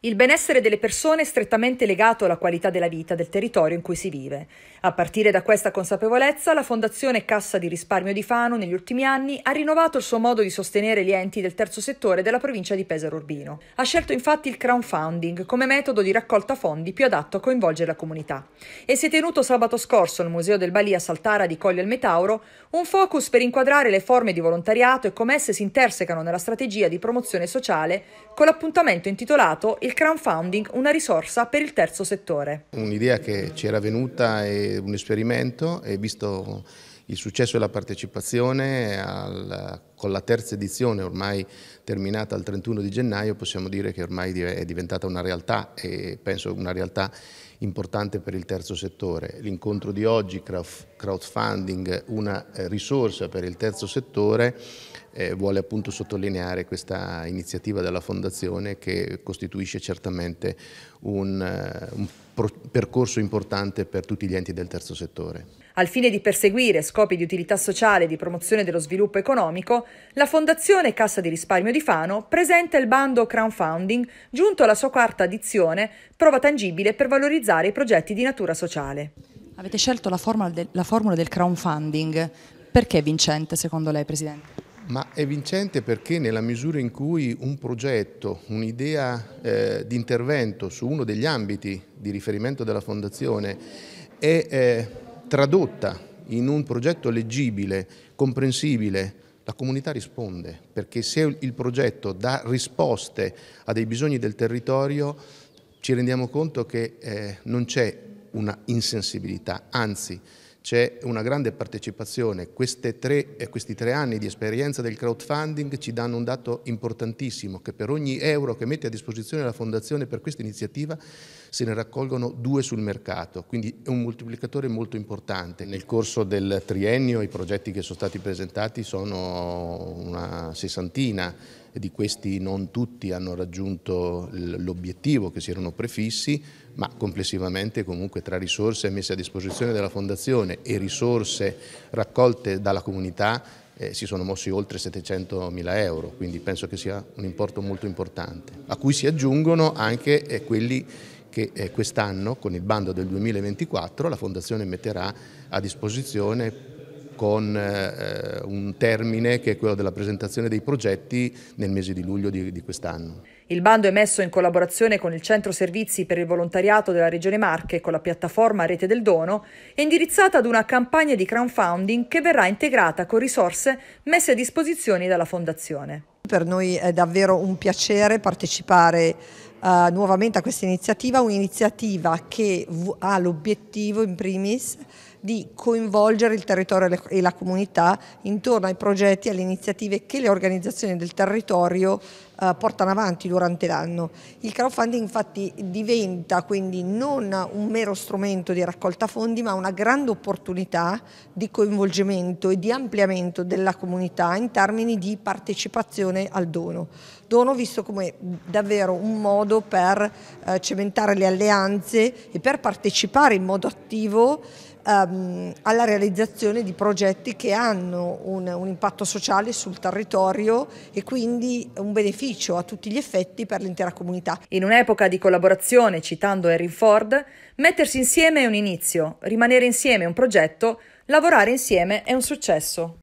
Il benessere delle persone è strettamente legato alla qualità della vita del territorio in cui si vive. A partire da questa consapevolezza, la Fondazione Cassa di risparmio di Fano negli ultimi anni ha rinnovato il suo modo di sostenere gli enti del terzo settore della provincia di Pesaro Urbino. Ha scelto infatti il crowdfunding come metodo di raccolta fondi più adatto a coinvolgere la comunità. E si è tenuto sabato scorso al Museo del Bali a Saltara di Colle al Metauro un focus per inquadrare le forme di volontariato e come esse si intersecano nella strategia di promozione sociale con l'appuntamento intitolato Il crowdfunding una risorsa per il terzo settore. Un'idea che ci era venuta è un esperimento e visto il successo e la partecipazione al, con la terza edizione ormai terminata il 31 di gennaio possiamo dire che ormai è diventata una realtà e penso una realtà importante per il terzo settore. L'incontro di oggi, crowdfunding, una eh, risorsa per il terzo settore, eh, vuole appunto sottolineare questa iniziativa della Fondazione che costituisce certamente un, eh, un percorso importante per tutti gli enti del terzo settore. Al fine di perseguire scopi di utilità sociale e di promozione dello sviluppo economico, la Fondazione Cassa di Risparmio di Fano presenta il bando crowdfunding giunto alla sua quarta edizione, prova tangibile per valorizzare i progetti di natura sociale. Avete scelto la formula, del, crowdfunding. Perché vincente secondo lei, Presidente? Ma è vincente perché nella misura in cui un progetto, un'idea eh, di intervento su uno degli ambiti di riferimento della Fondazione è eh, tradotta in un progetto leggibile, comprensibile, la comunità risponde, perché se il progetto dà risposte a dei bisogni del territorio ci rendiamo conto che eh, non c'è una insensibilità, anzi c'è una grande partecipazione. Tre, eh, questi tre anni di esperienza del crowdfunding ci danno un dato importantissimo, che per ogni euro che mette a disposizione la Fondazione per questa iniziativa se ne raccolgono due sul mercato, quindi è un moltiplicatore molto importante. Nel corso del triennio i progetti che sono stati presentati sono una sessantina, di questi non tutti hanno raggiunto l'obiettivo che si erano prefissi, ma complessivamente comunque tra risorse messe a disposizione della Fondazione e risorse raccolte dalla comunità eh, si sono mossi oltre 700 mila euro, quindi penso che sia un importo molto importante, a cui si aggiungono anche eh, quelli che eh, quest'anno con il bando del 2024 la Fondazione metterà a disposizione con eh, eh, un termine che è quello della presentazione dei progetti nel mese di luglio di, di quest'anno. Il bando è messo in collaborazione con il Centro Servizi per il Volontariato della Regione Marche e con la piattaforma Rete del Dono è indirizzata ad una campagna di crowdfunding che verrà integrata con risorse messe a disposizione dalla Fondazione. Per noi è davvero un piacere partecipare uh, nuovamente a questa iniziativa, un'iniziativa che ha l'obiettivo in primis di coinvolgere il territorio e la comunità intorno ai progetti e alle iniziative che le organizzazioni del territorio eh, portano avanti durante l'anno. Il crowdfunding infatti diventa quindi non un mero strumento di raccolta fondi ma una grande opportunità di coinvolgimento e di ampliamento della comunità in termini di partecipazione al dono. Dono visto come davvero un modo per eh, cementare le alleanze e per partecipare in modo attivo ehm, alla realizzazione di progetti che hanno un, un impatto sociale sul territorio e quindi un beneficio beneficio a tutti gli effetti per l'intera comunità. In un'epoca di collaborazione, citando Henry Ford, mettersi insieme è un inizio, rimanere insieme è un progetto, lavorare insieme è un successo.